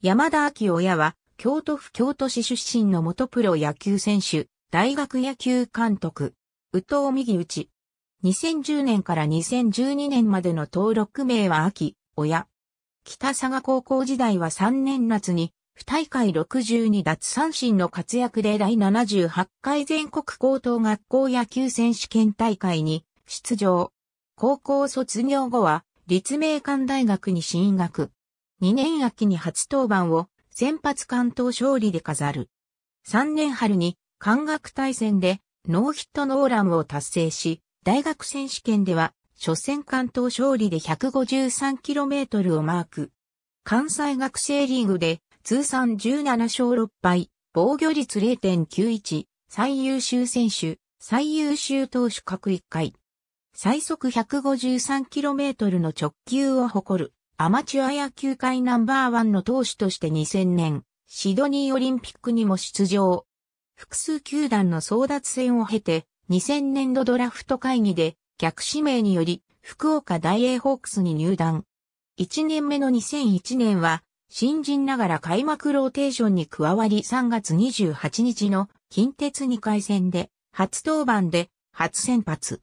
山田明親は、京都府京都市出身の元プロ野球選手、大学野球監督、宇藤右内。2010年から2012年までの登録名は秋、親。北佐賀高校時代は3年夏に、不大会62奪三振の活躍で第78回全国高等学校野球選手権大会に出場。高校卒業後は、立命館大学に進学。2年秋に初登板を先発関東勝利で飾る。3年春に関学対戦でノーヒットノーランを達成し、大学選手権では初戦関東勝利で 153km をマーク。関西学生リーグで通算17勝6敗、防御率0.91、最優秀選手、最優秀投手各1回。最速 153km の直球を誇る。アマチュア野球界ナンバーワンの投手として2000年、シドニーオリンピックにも出場。複数球団の争奪戦を経て、2000年度ドラフト会議で逆指名により福岡大英ホークスに入団。1年目の2001年は新人ながら開幕ローテーションに加わり3月28日の近鉄2回戦で初登板で初先発。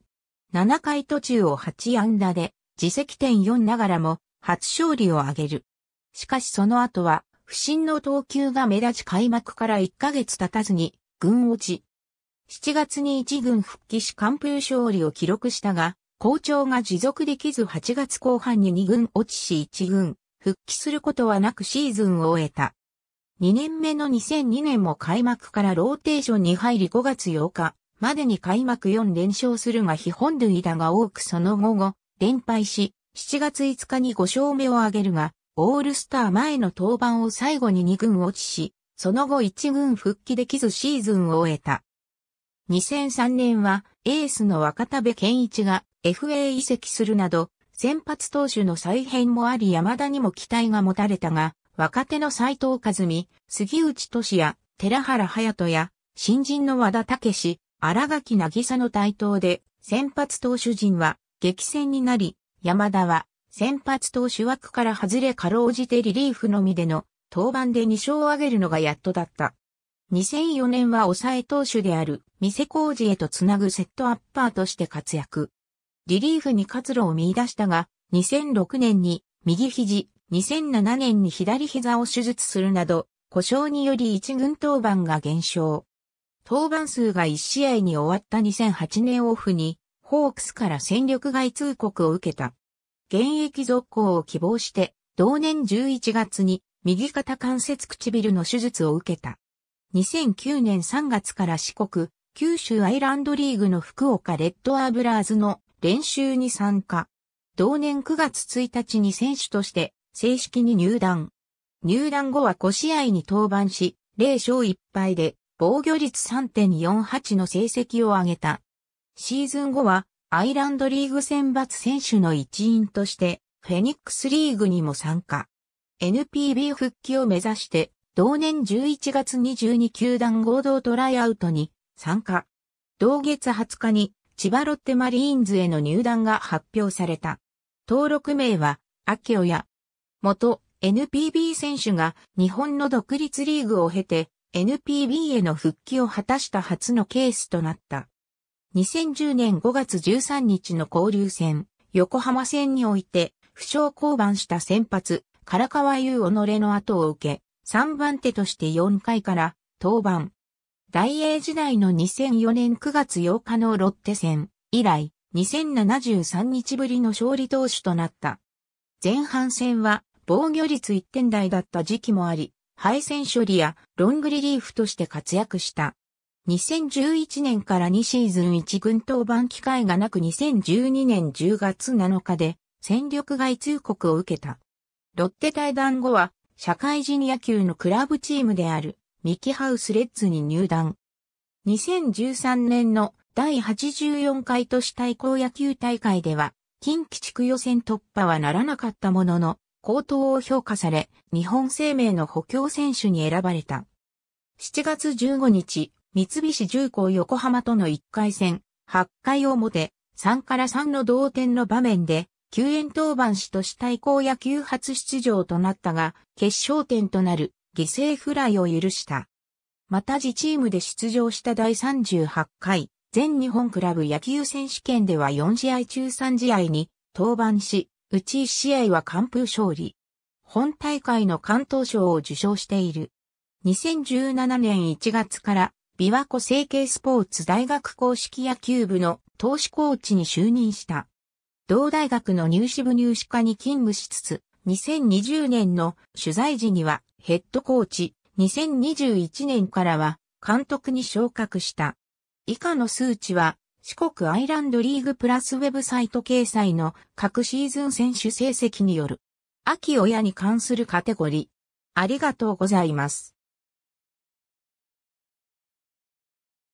7回途中を8安打で自責点4ながらも初勝利を挙げる。しかしその後は、不審の投球が目立ち開幕から1ヶ月経たずに、軍落ち。7月に一軍復帰し完封勝利を記録したが、好調が持続できず8月後半に2軍落ちし1軍、復帰することはなくシーズンを終えた。2年目の2002年も開幕からローテーションに入り5月8日までに開幕4連勝するが非本塁打が多くその後後、連敗し、7月5日に5勝目を挙げるが、オールスター前の登板を最後に2軍落ちし、その後1軍復帰できずシーズンを終えた。2003年はエースの若田部健一が FA 移籍するなど、先発投手の再編もあり山田にも期待が持たれたが、若手の斎藤和美、杉内俊也、寺原隼人や、新人の和田武史、荒垣渚の台頭で、先発投手陣は激戦になり、山田は、先発投手枠から外れかろうじてリリーフのみでの、登板で2勝を挙げるのがやっとだった。2004年は抑え投手である、店工事へとつなぐセットアッパーとして活躍。リリーフに活路を見出したが、2006年に右肘、2007年に左膝を手術するなど、故障により一軍登板が減少。登板数が1試合に終わった2008年オフに、ホークスから戦力外通告を受けた。現役続行を希望して、同年11月に右肩関節唇の手術を受けた。2009年3月から四国、九州アイランドリーグの福岡レッドアーブラーズの練習に参加。同年9月1日に選手として正式に入団。入団後は5試合に登板し、0勝1敗で防御率3.48の成績を上げた。シーズン後はアイランドリーグ選抜選手の一員としてフェニックスリーグにも参加。NPB 復帰を目指して同年11月22球団合同トライアウトに参加。同月20日に千葉ロッテマリーンズへの入団が発表された。登録名は、秋尾や、元 NPB 選手が日本の独立リーグを経て NPB への復帰を果たした初のケースとなった。2010年5月13日の交流戦、横浜戦において、負傷降板した先発、唐川優己の後を受け、3番手として4回から登板。大英時代の2004年9月8日のロッテ戦以来、2073日ぶりの勝利投手となった。前半戦は防御率1点台だった時期もあり、敗戦処理やロングリリーフとして活躍した。2011年から2シーズン1軍登板機会がなく2012年10月7日で戦力外通告を受けた。ロッテ対談後は社会人野球のクラブチームであるミキハウスレッズに入団。2013年の第84回都市対抗野球大会では近畿地区予選突破はならなかったものの高騰を評価され日本生命の補強選手に選ばれた。7月15日、三菱重工横浜との1回戦、8回表、3から3の同点の場面で、救援当番しとし対抗野球初出場となったが、決勝点となる犠牲フライを許した。また自チームで出場した第38回、全日本クラブ野球選手権では4試合中3試合に登板し、うち1試合は完封勝利。本大会の関東賞を受賞している。2017年1月から琵琶湖成形スポーツ大学公式野球部の投資コーチに就任した。同大学の入試部入試課に勤務しつつ、2020年の取材時にはヘッドコーチ、2021年からは監督に昇格した。以下の数値は四国アイランドリーグプラスウェブサイト掲載の各シーズン選手成績による。秋親に関するカテゴリー。ありがとうございます。